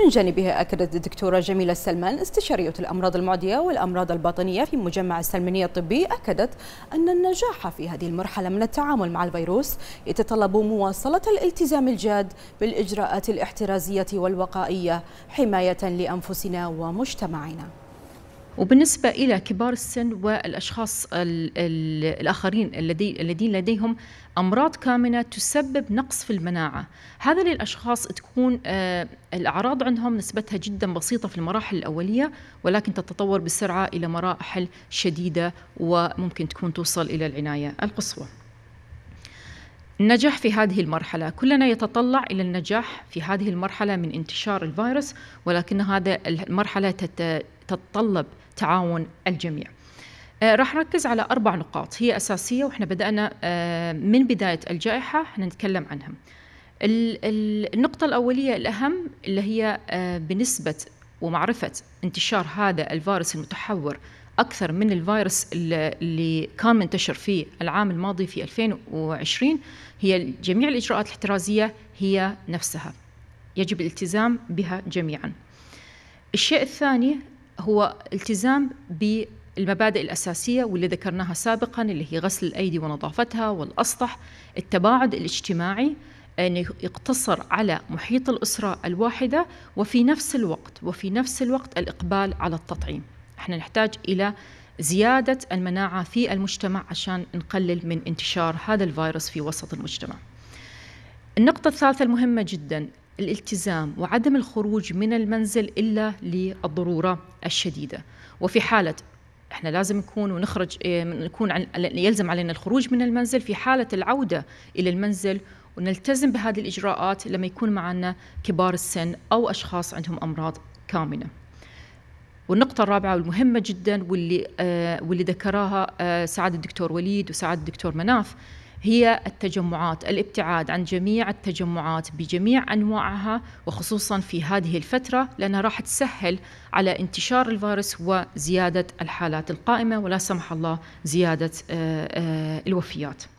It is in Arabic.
من جانبها أكدت الدكتورة جميلة السلمان استشارية الأمراض المعدية والأمراض الباطنية في مجمع السلمانية الطبي أكدت أن النجاح في هذه المرحلة من التعامل مع الفيروس يتطلب مواصلة الالتزام الجاد بالإجراءات الاحترازية والوقائية حماية لأنفسنا ومجتمعنا وبالنسبة إلى كبار السن والأشخاص الـ الـ الآخرين الذي الذين لديهم أمراض كامنة تسبب نقص في المناعة هذا للأشخاص تكون آه الأعراض عندهم نسبتها جدا بسيطة في المراحل الأولية ولكن تتطور بسرعة إلى مراحل شديدة وممكن تكون توصل إلى العناية القصوى النجاح في هذه المرحلة كلنا يتطلع إلى النجاح في هذه المرحلة من انتشار الفيروس ولكن هذا المرحلة تت... تتطلب تعاون الجميع آه، راح نركز على أربع نقاط هي أساسية وإحنا بدأنا آه، من بداية الجائحة نتكلم عنها النقطة الأولية الأهم اللي هي آه، بنسبة ومعرفة انتشار هذا الفيروس المتحور أكثر من الفيروس اللي كان منتشر في العام الماضي في 2020 هي جميع الإجراءات الاحترازية هي نفسها يجب الالتزام بها جميعا الشيء الثاني هو التزام بالمبادئ الأساسية واللي ذكرناها سابقا اللي هي غسل الأيدي ونظافتها والأسطح التباعد الاجتماعي أن يقتصر على محيط الأسرة الواحدة وفي نفس الوقت وفي نفس الوقت الإقبال على التطعيم احنا نحتاج إلى زيادة المناعة في المجتمع عشان نقلل من انتشار هذا الفيروس في وسط المجتمع النقطة الثالثة المهمة جدا الالتزام وعدم الخروج من المنزل إلا للضرورة الشديدة وفي حالة احنا لازم نكون ونخرج آه، نكون يلزم علينا الخروج من المنزل في حالة العودة إلى المنزل ونلتزم بهذه الإجراءات لما يكون معنا كبار السن أو أشخاص عندهم أمراض كامنة والنقطة الرابعة والمهمة جدا واللي آه واللي ذكراها آه سعادة الدكتور وليد وسعادة الدكتور مناف هي التجمعات الابتعاد عن جميع التجمعات بجميع انواعها وخصوصا في هذه الفتره لانها راح تسهل على انتشار الفيروس وزياده الحالات القائمه ولا سمح الله زياده آه، آه، الوفيات